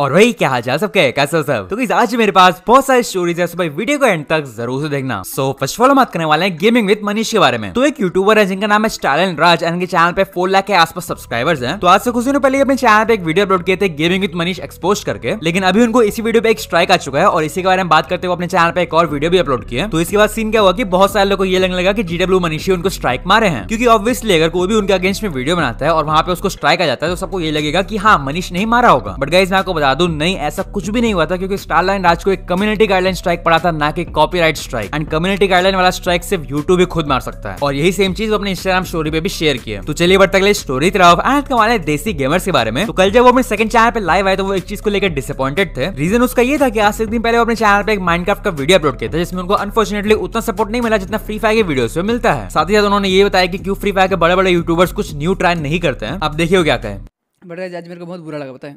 और वही क्या हाल चाल सबके कैसे हो सब तो गाइस आज मेरे पास बहुत सारी स्टोरीज है सुबह वीडियो को एंड तक जरूर से देखना सो फर्स्ट ऑफ ऑल बात करने वाले हैं गेमिंग विद मनीष के बारे में तो एक यूट्यूबर है जिनका नाम है स्टालन राज एंड के चैनल पे फोर लाख के आसपास सब्सक्राइबर्स हैं तो आज से कुछ दिनों पहले अपने चैनल पे एक वीडियो अपलोड किए थे गेमिंग विद मनीष एक्सपोज करके लेकिन अभी उनको इसी वीडियो पे एक स्ट्राइक आ चुका है और इसी के बारे में बात करते हुए अपने चैनल पे एक और वीडियो भी अपलोड किए तो इसके बाद सीन क्या हुआ की बहुत सारे लोग को ये लगने लगा की जीडब्ल्यू मनीष उनको स्ट्राइक मारे हैं क्योंकि ऑब्वियसली अगर कोई भी उनके अगेंस्ट में वीडियो बनाता है और वहाँ पे उसको स्ट्राइक आ जाता है तो सबको ये लगेगा की हाँ मनीष नहीं मारा होगा बट गाइज मैं आपको बता बता दूं नहीं ऐसा कुछ भी नहीं हुआ था क्योंकि स्टारलाइन राज को एक कम्युनिटी गाइडलाइन स्ट्राइक पड़ा था ना कि copyright strike and community guideline वाला स्ट्राइक सिर्फ यूट्यूब ही खुद मार सकता है और यही सेम चीज अपने इंस्टाग्राम स्टोरी पे भी शेयर किया तो चलिए बढ़ते अगले स्टोरी तरफ आज हमारे देसी गेमर्स के बारे में तो कल जब वो अपने सेकंड चैनल पे लाइव आए तो वो एक चीज को लेकर डिसअपॉइंटेड थे रीजन उसका ये था कि आज से दिन पहले वो अपने चैनल पे एक माइनक्राफ्ट का वीडियो अपलोड किया था जिसमें उनको अनफॉर्चुनेटली उतना सपोर्ट नहीं मिला जितना फ्री फायर के वीडियो में मिलता है साथ ही साथ उन्होंने ये बताया कि क्यों फ्री फायर के बड़े बड़े यूट्यूबर्स कुछ न्यू ट्राई नहीं करते हैं अब देखिए क्या कहें बड़े जज मेरे को बहुत बुरा लगा बताए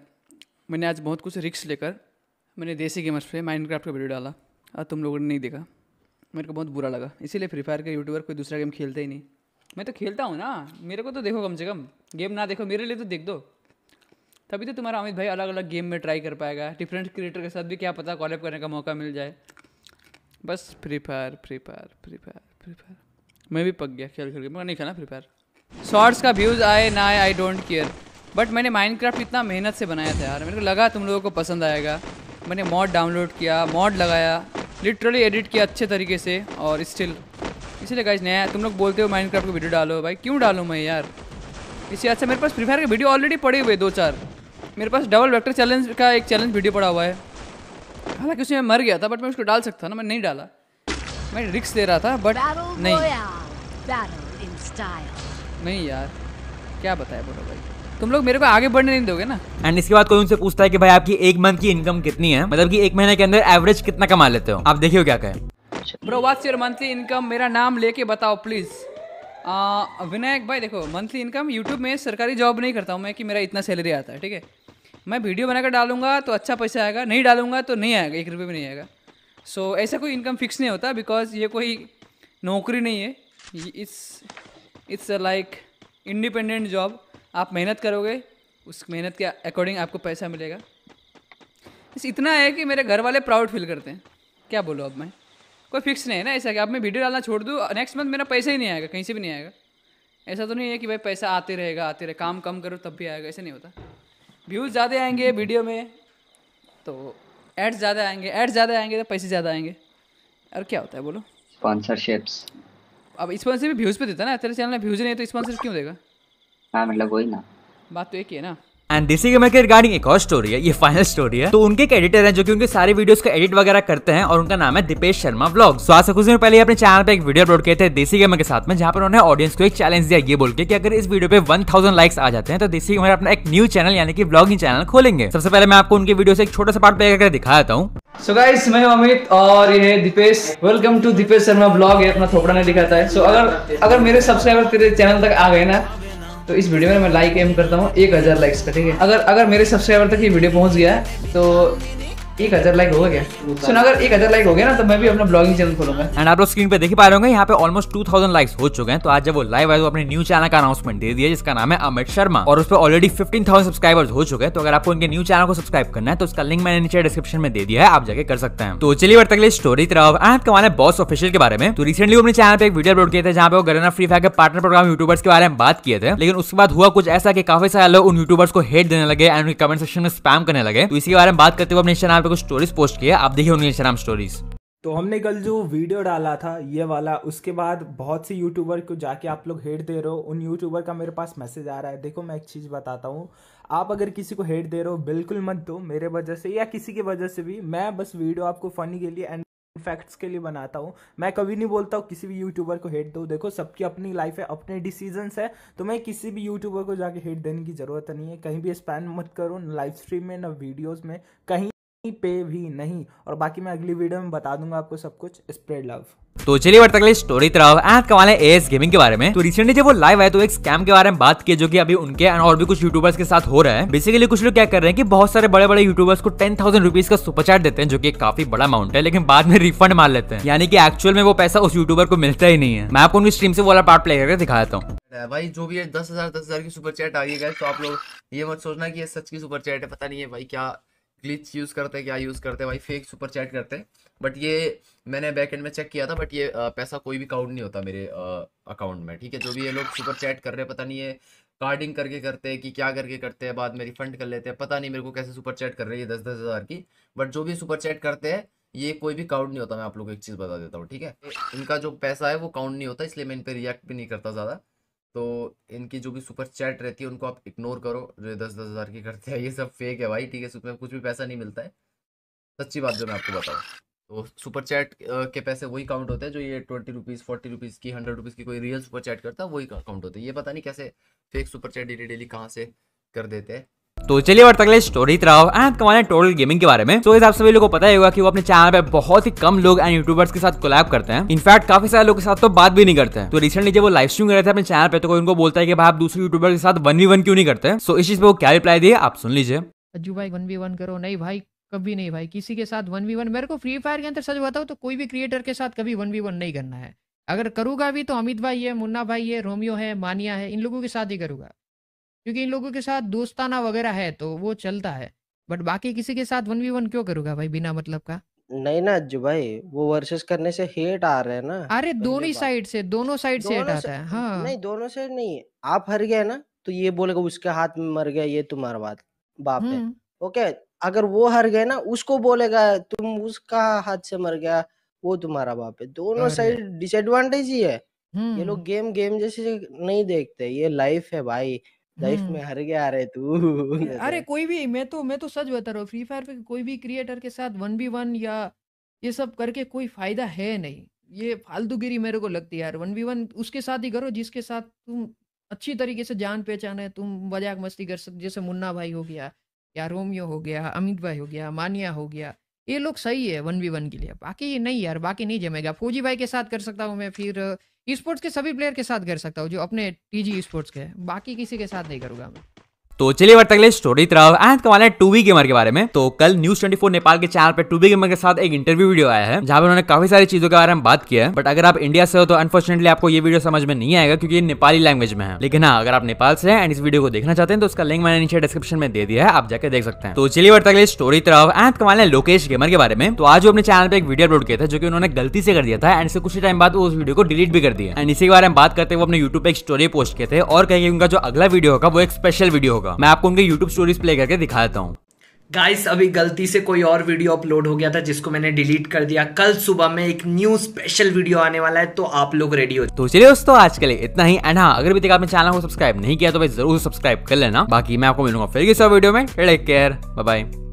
मैंने आज बहुत कुछ रिक्स लेकर मैंने देसी गेमर्स पे माइनक्राफ्ट का वीडियो डाला और तुम लोगों ने नहीं देखा मेरे को बहुत बुरा लगा इसीलिए फ्री फायर के यूट्यूबर कोई दूसरा गेम खेलते ही नहीं मैं तो खेलता हूँ ना मेरे को तो देखो कम से कम गेम ना देखो मेरे लिए तो देख दो तभी तो तुम्हारा अमित भाई अलग अलग गेम में ट्राई कर पाएगा डिफरेंट क्रिएटर के साथ भी क्या पता कॉलेप करने का मौका मिल जाए बस Free Fire Free Fire Free Fire Free Fire मैं भी पक गया खेल खेल के मैं नहीं खेला फ्री फायर शॉर्ट्स का व्यूज़ आए ना आए आई डोंट केयर बट मैंने माइनक्राफ्ट इतना मेहनत से बनाया था यार मेरे को लगा तुम लोगों को पसंद आएगा मैंने मॉड डाउनलोड किया मॉड लगाया लिटरली एडिट किया अच्छे तरीके से और स्टिल इसीलिए गाइज नया तुम लोग बोलते हो माइनक्राफ्ट की वीडियो डालो भाई क्यों डालूँ मैं यार इसी अच्छा मेरे पास फ्री फायर के वीडियो ऑलरेडी पड़े हुए दो चार मेरे पास डबल वेक्टर चैलेंज का एक चैलेंज वीडियो पड़ा हुआ है हालांकि उसमें मैं मर गया था बट मैं उसको डाल सकता ना मैं नहीं डाला मैं रिक्स ले रहा था बट नहीं नहीं यार क्या बताया बोलो भाई तुम लोग मेरे को आगे बढ़ने नहीं दोगे ना एंड इसके बाद कोई उनसे पूछता है कि भाई आपकी एक मंथ की इनकम कितनी है मतलब कि एक महीने के अंदर एवरेज कितना कमा लेते हो आप देखिए क्या कहें bro what's your monthly income मेरा नाम लेके बताओ प्लीज़ विनायक भाई देखो मंथली इनकम यूट्यूब में सरकारी जॉब नहीं करता हूँ मैं कि मेरा इतना सैलरी आता है ठीक है मैं वीडियो बनाकर डालूंगा तो अच्छा पैसा आएगा नहीं डालूंगा तो नहीं आएगा एक रुपये भी नहीं आएगा सो so, ऐसा कोई इनकम फिक्स नहीं होता बिकॉज ये कोई नौकरी नहीं है it's it's like independent job आप मेहनत करोगे उस मेहनत के अकॉर्डिंग आपको पैसा मिलेगा बस इतना है कि मेरे घर वाले प्राउड फील करते हैं क्या बोलो अब मैं कोई फिक्स नहीं है ना ऐसा कि अब मैं वीडियो डालना छोड़ दूँ नेक्स्ट मंथ मेरा पैसा ही नहीं आएगा कहीं से भी नहीं आएगा ऐसा तो नहीं है कि भाई पैसा आते रहेगा आते रहे काम कम करो तब भी आएगा ऐसे नहीं होता व्यूज़ ज़्यादा आएंगे वीडियो में तो एड्स ज़्यादा आएंगे एड्स ज़्यादा आएंगे तो पैसे ज़्यादा आएंगे और क्या होता है बोलो स्पॉन्सरशिप्स अब स्पॉन्सर भी व्यूज़ पे देता ना तेरे चैनल में व्यूज़ नहीं तो स्पॉन्सर क्यों देगा हाँ मतलब वही ना बात तो एक ही है ना एंड गेमर के रिगार्डिंग एक और स्टोरी है ये फाइनल स्टोरी है तो उनके एक एडिटर हैं जो कि उनके सारे वीडियोस एडिट वगैरह करते हैं और उनका नाम है दीपेश शर्मा ब्लॉग सो तो आज से कुछ दिन पहले अपने चैनल पे एक वीडियो अपलोड किए थे देसी गेमर के साथ में जहाँ पर उन्होंने ऑडियंस को एक चैलेंज दिया ये बोल के कि अगर इस वीडियो पे वन थाउजेंड लाइक्स आ जाते हैं तो देसी गेमर अपना एक न्यू चैनल यानी कि ब्लॉगिंग चैनल खोलेंगे सबसे पहले मैं आपको उनके वीडियो से एक छोटा सा पार्ट पे करके दिखा देता हूँ सो गाइस मैं अमित और ये है Dipesh welcome to Dipesh Sharma blog ये अपना थोपड़ा नहीं दिखाता है सो so, अगर अगर मेरे सब्सक्राइबर तेरे चैनल तक आ गए ना तो इस वीडियो में मैं लाइक एम करता हूँ एक हज़ार लाइक्स का ठीक है अगर अगर मेरे सब्सक्राइबर तक ये वीडियो पहुँच गया है तो एक हजार लाइक हो गया सुना अगर एक हजार लाइक हो गया ना तो मैं भी अपना ब्लॉगिंग चैनल खोलूंगा एंड आप लोग स्क्रीन पे देख पा रहे होंगे यहाँ पे ऑलमोस्ट टू थाउजेंड लाइक्स हो चुके हैं तो आज जब वो लाइव आए तो अपने न्यू चैनल का अनाउंसमेंट दे दिया जिसका नाम है अमित शर्मा और उस पर ऑलरेडी फिफ्टीन थाउजेंड सब्सक्राइबर्स हो चुके हैं तो अगर आपको उनके न्यू चैनल को सब्सक्राइब करना है तो उसका लिंक मैंने नीचे डिस्क्रिप्शन में दे दिया है आप जाके कर सकते हैं तो चलिए बढ़ते स्टोरी तरफ आज कमाल बॉस ऑफिशियल के बारे में तो रिसेंटली अपने चैनल पे एक वीडियो अपलोड किए थे जहाँ पे वो गरना फ्री फायर के पार्टनर प्रोग्राम यूट्यूबर्स के बारे में बात किए थे लेकिन उसके बाद हुआ कुछ ऐसा कि काफी सारे लोग उन यूट्यूबर्स को हेट देने लगे एंड कमेंट सेक्शन में स्पैम करने लगे तो इसी बारे में बात करते हुए अपने चैनल पे कुछ स्टोरीज पोस्ट किया आप देखिए उनके इंस्टाग्राम स्टोरीज तो हमने कल जो वीडियो डाला था ये वाला उसके बाद बहुत से यूट्यूबर को जाके आप लोग हेट दे रहे हो उन यूट्यूबर का मेरे पास मैसेज आ रहा है देखो मैं एक चीज़ बताता हूँ आप अगर किसी को हेट दे रहे हो बिल्कुल मत दो मेरे वजह से या किसी की वजह से भी मैं बस वीडियो आपको फनी के लिए एंड फैक्ट्स के लिए बनाता हूँ मैं कभी नहीं बोलता हूँ किसी भी यूट्यूबर को हेट दो देखो सबकी अपनी लाइफ है अपने डिसीजंस है तो मैं किसी भी यूट्यूबर को जाके हेट देने की ज़रूरत नहीं है कहीं भी स्पैन मत करो ना लाइव स्ट्रीम में ना वीडियोज़ में कहीं पे भी नहीं और बाकी मैं अगली वीडियो में बता दूंगा आपको सब कुछ स्प्रेड लव तो चलिए बढ़ते अगले स्टोरी तरफ आज का वाले एस गेमिंग के बारे में तो रिसेंटली जब वो लाइव आए तो एक स्कैम के बारे में बात की जो कि अभी उनके और भी कुछ यूट्यूबर्स के साथ हो रहा है बेसिकली कुछ लोग क्या कर रहे हैं कि बहुत सारे बड़े बड़े यूट्यूबर्स को टेन थाउजेंड रुपीज का सुपर देते हैं जो की काफी बड़ा अमाउंट है लेकिन बाद में रिफंड मार लेते हैं यानी कि एक्चुअल में वो पैसा उस यूट्यूबर को मिलता ही नहीं है मैं आपको उनकी स्ट्रीम से वाला पार्ट प्ले करके दिखाता हूँ भाई जो भी है दस हजार दस हजार की सुपर चैट आ गई तो आप लोग ये मत सोचना कि ये सच की सुपर चैट है पता नहीं है भाई क्या ग्लिच यूज़ करते क्या यूज़ करते भाई फेक सुपर चैट करते बट ये मैंने बैक एंड में चेक किया था बट ये पैसा कोई भी काउंट नहीं होता मेरे अकाउंट में ठीक है जो भी ये लोग सुपर चैट कर रहे हैं पता नहीं है कार्डिंग करके करते हैं कि क्या करके करते हैं बाद में रिफंड कर लेते हैं पता नहीं मेरे को कैसे सुपर चैट कर हैं ये दस दस हज़ार की बट जो भी सुपर चैट करते हैं ये कोई भी काउंट नहीं होता मैं आप लोग को एक चीज़ बता देता हूँ ठीक है इनका जो पैसा है वो काउंट नहीं होता इसलिए मैं इन पर रिएक्ट भी नहीं करता ज़्यादा तो इनकी जो भी सुपर चैट रहती है उनको आप इग्नोर करो जो दस दस हज़ार की करते हैं ये सब फेक है भाई ठीक है उसमें कुछ भी पैसा नहीं मिलता है सच्ची बात जो मैं आपको बताऊँ तो सुपर चैट के पैसे वही काउंट होते हैं जो ये ट्वेंटी रुपीज़ फोर्टी रुपीज़ की हंड्रेड रुपीज़ की कोई रियल सुपर चैट करता है वही काउंट होते हैं ये पता नहीं कैसे fake super chat daily daily कहाँ से कर देते हैं तो चलिए बढ़ते अगले स्टोरी तरफ एंड कमाल टोटल गेमिंग के बारे में तो इस आप सभी लोगों को पता ही होगा कि वो अपने चैनल पे बहुत ही कम लोग एंड यूट्यूबर्स के साथ कोलैब करते हैं इनफैक्ट काफी सारे लोग के साथ तो बात भी नहीं करते हैं तो रिसेंटली जब वो लाइव स्ट्रीम कर रहे थे अपने चैनल पे तो कोई उनको बोलता है कि भाई आप दूसरे यूट्यूबर के साथ वन वी वन क्यों नहीं करते सो इस चीज पे वो क्या रिप्लाई दिए आप सुन लीजिए अज्जू भाई वन वी वन करो नहीं भाई कभी नहीं भाई किसी के साथ वन वी वन मेरे को फ्री फायर के अंदर सच बताओ तो कोई भी क्रिएटर के साथ कभी वन वी वन नहीं करना है अगर करूंगा भी तो अमित भाई है मुन्ना भाई है रोमियो है मानिया है इन लोगों के साथ ही करूंगा क्योंकि इन लोगों के साथ दोस्ताना वगैरह है तो वो चलता है बट बाकी किसी के साथ वन वी वन क्यों करूंगा भाई बिना मतलब का नहीं ना अज्जू भाई वो वर्सेस करने से हेट आ रहा है ना अरे दोनों ही साइड से दोनों साइड से हेट आता है हाँ नहीं दोनों से नहीं आप हर गए ना तो ये बोलेगा उसके हाथ में मर गया ये तुम्हारा बात बाप है हम्म। ओके अगर वो हर गए ना उसको बोलेगा तुम उसका हाथ से मर गया वो तुम्हारा बाप है दोनों साइड डिसएडवांटेज ही है ये लोग हम्म। गेम गेम जैसे नहीं देखते ये लाइफ है भाई लाइफ हम्म। में हर गया रे तू अरे कोई भी मैं तो मैं तो सच बता रहा हूँ फ्री फायर पे कोई भी क्रिएटर के साथ वन बी वन या ये सब करके कोई फायदा है नहीं ये फालतूगिरी मेरे को लगती है यार वन बी वन उसके साथ ही करो जिसके साथ तुम अच्छी तरीके से जान पहचान है तुम मजाक मस्ती कर सकते जैसे मुन्ना भाई हो गया या रोमियो हो गया अमित भाई हो गया मानिया हो गया ये लोग सही है वन बी वन के लिए बाकी नहीं यार बाकी नहीं जमेगा फौजी भाई के साथ कर सकता हूँ मैं फिर ई स्पोर्ट्स के सभी प्लेयर के साथ कर सकता हूँ जो अपने टी जी स्पोर्ट्स के बाकी किसी के साथ नहीं करूँगा मैं तो चलिए बढ़ते अगले स्टोरी तरफ एंड कमाल है बी गेमर के बारे में तो कल न्यूज 24 नेपाल के चैनल पे बी गेमर के साथ एक इंटरव्यू वीडियो आया है जहां पर उन्होंने काफी सारी चीजों के बारे में बात किया है बट अगर आप इंडिया से हो तो अनफॉर्चुनेटली आपको ये वीडियो समझ में नहीं आएगा क्योंकि ये नेपाली लैंग्वेज में है लेकिन हाँ अगर आप नेपाल से एंड इस वीडियो को देखना चाहते हैं तो उसका लिंक मैंने नीचे डिस्क्रिप्शन में दे दिया है आप जाकर देख सकते हैं तो चलिए बढ़ते अगले स्टोरी तरफ एंड कमाल है लोकेश गेमर के बारे में तो आज अपने चैनल पर एक वीडियो अपलोड किया था जो कि उन्होंने गलती से कर दिया था एंड से कुछ टाइम बाद उस वीडियो को डिलीट भी कर दिया एंड इसी के बारे में बात करते हुए अपने यूट्यूब पर एक स्टोरी पोस्ट किए थे और कहीं उनका जो अगला वीडियो होगा वो एक स्पेशल वीडियो होगा मैं आपको उनके यूट्यूब स्टोरीज प्ले करके दिखा देता हूँ गाइस अभी गलती से कोई और वीडियो अपलोड हो गया था जिसको मैंने डिलीट कर दिया कल सुबह में एक न्यू स्पेशल वीडियो आने वाला है तो आप लोग रेडी हो तो चलिए दोस्तों आज के लिए इतना ही एंड हाँ अगर अभी तक आपने चैनल को सब्सक्राइब नहीं किया तो भाई जरूर सब्सक्राइब कर लेना बाकी मैं आपको मिलूंगा फिर वीडियो में टेक केयर बाय